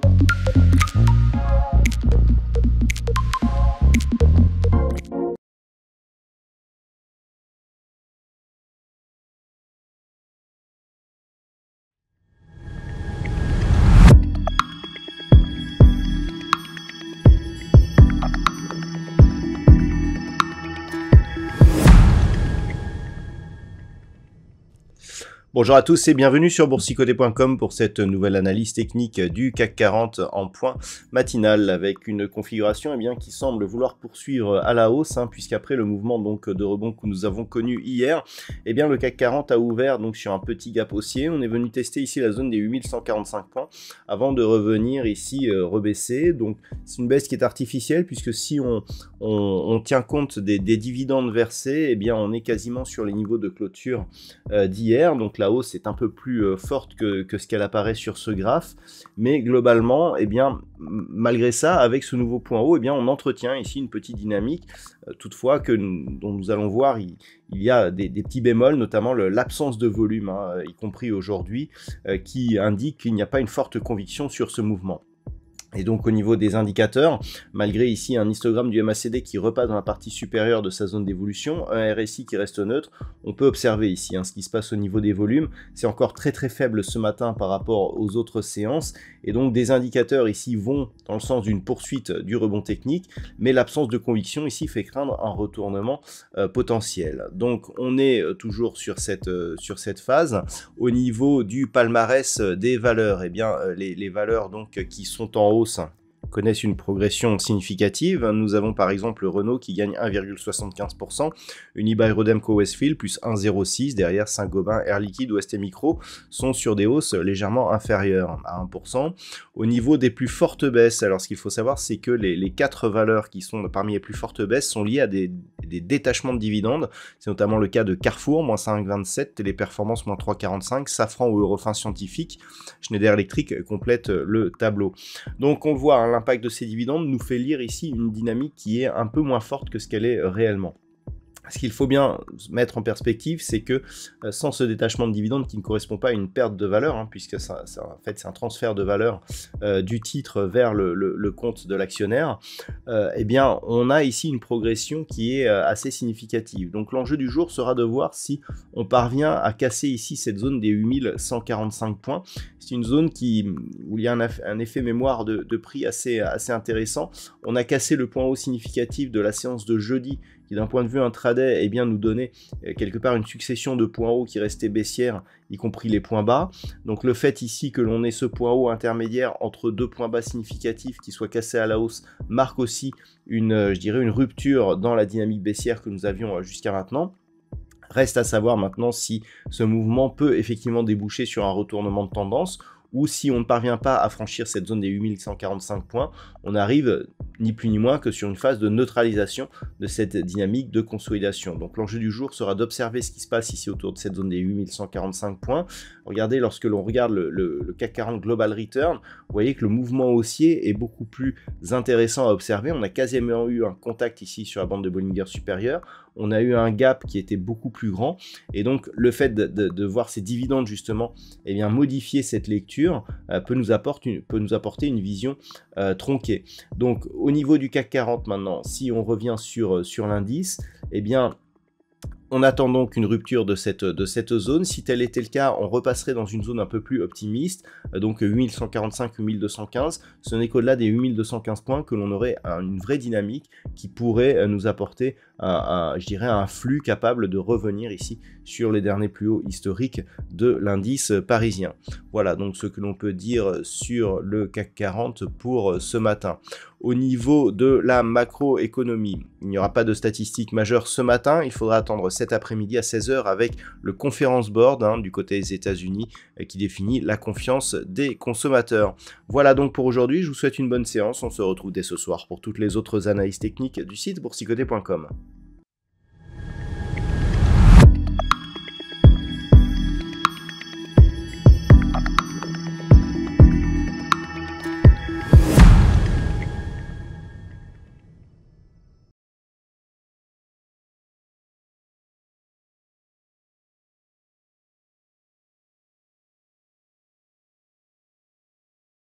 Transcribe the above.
Thank you. Bonjour à tous et bienvenue sur boursicoté.com pour cette nouvelle analyse technique du CAC 40 en point matinal avec une configuration et eh bien, qui semble vouloir poursuivre à la hausse hein, puisqu'après le mouvement donc, de rebond que nous avons connu hier, et eh bien, le CAC 40 a ouvert donc, sur un petit gap haussier. On est venu tester ici la zone des 8145 points avant de revenir ici euh, rebaisser. Donc c'est une baisse qui est artificielle puisque si on, tient compte des, dividendes versés, et eh bien, on est quasiment sur les niveaux de clôture euh, d'hier. Donc la hausse est un peu plus euh, forte que, ce qu'elle apparaît sur ce graphe. Mais globalement, et eh bien, malgré ça, avec ce nouveau point haut, et eh bien, on entretient ici une petite dynamique. Euh, toutefois, que nous, dont nous allons voir, il, y a des, petits bémols, notamment l'absence de volume, hein, euh, y compris aujourd'hui, qui indique qu'il n'y a pas une forte conviction sur ce mouvement. Et donc au niveau des indicateurs, malgré ici un histogramme du MACD qui repasse dans la partie supérieure de sa zone d'évolution, un RSI qui reste neutre, on peut observer ici hein, ce qui se passe au niveau des volumes. C'est encore très très faible ce matin par rapport aux autres séances. Et donc des indicateurs ici vont dans le sens d'une poursuite du rebond technique, mais l'absence de conviction ici fait craindre un retournement euh, potentiel. Donc on est euh, toujours sur cette, euh, sur cette phase. Au niveau du palmarès des valeurs, et eh bien les, les valeurs donc qui sont en haut connaissent une progression significative. Nous avons par exemple Renault qui gagne 1,75%, Unibail Rodemco Westfield plus 1,06%, derrière Saint-Gobain, Air Liquide, ou et Micro sont sur des hausses légèrement inférieures à 1%. Au niveau des plus fortes baisses, alors ce qu'il faut savoir c'est que les, les, quatre valeurs qui sont parmi les plus fortes baisses sont liées à des des détachements de dividendes. C'est notamment le cas de Carrefour, moins 5,27, Téléperformance, moins 3,45, Safran ou Eurofin Scientifique. Schneider Electric euh, complète euh, le tableau. Donc on voit, hein, l'impact de ces dividendes nous fait lire ici une dynamique qui est un peu moins forte que ce qu'elle est euh, réellement ce qu'il faut bien mettre en perspective, c'est que euh, sans ce détachement de dividendes qui ne correspond pas à une perte de valeur, hein, puisque en fait c'est un transfert de valeur euh, du titre vers le, compte de l'actionnaire, euh, eh bien on a ici une progression qui est assez significative. Donc l'enjeu du jour sera de voir si on parvient à casser ici cette zone des 8145 points. C'est une zone qui, où il y a un, effet mémoire de, prix assez, assez intéressant. On a cassé le point haut significatif de la séance de jeudi d'un point de vue intraday eh bien, nous donner euh, quelque part une succession de points hauts qui restaient baissières, y compris les points bas. Donc le fait ici que l'on ait ce point haut intermédiaire entre deux points bas significatifs qui soient cassés à la hausse marque aussi une, euh, je dirais, une rupture dans la dynamique baissière que nous avions euh, jusqu'à maintenant. Reste à savoir maintenant si ce mouvement peut effectivement déboucher sur un retournement de tendance ou si on ne parvient pas à franchir cette zone des 8145 points, on arrive ni plus ni moins que sur une phase de neutralisation de cette dynamique de consolidation. Donc l'enjeu du jour sera d'observer ce qui se passe ici autour de cette zone des 8145 points. Regardez, lorsque l'on regarde le, CAC 40 Global Return, vous voyez que le mouvement haussier est beaucoup plus intéressant à observer. On a quasiment eu un contact ici sur la bande de Bollinger supérieure. On a eu un gap qui était beaucoup plus grand. Et donc le fait de, voir ces dividendes justement eh bien, modifier cette lecture euh, peut, nous apporter peut nous apporter une vision euh, tronquée. Donc au au niveau du CAC 40 maintenant, si on revient sur, euh, sur l'indice, eh bien, on attend donc une rupture de cette, de cette zone. Si tel était le cas, on repasserait dans une zone un peu plus optimiste, donc 8145-8215. Ce n'est qu'au-delà des 8215 points que l'on aurait une vraie dynamique qui pourrait euh, nous apporter, un, je dirais, un flux capable de revenir ici sur les derniers plus hauts historiques de l'indice parisien. Voilà donc ce que l'on peut dire sur le CAC 40 pour euh, ce matin au niveau de la macroéconomie. Il n'y aura pas de statistiques majeures ce matin, il faudra attendre cet après-midi à 16h avec le conférence Board hein, du côté des États-Unis euh, qui définit la confiance des consommateurs. Voilà donc pour aujourd'hui, je vous souhaite une bonne séance, on se retrouve dès ce soir pour toutes les autres analyses techniques du site boursicoté.com.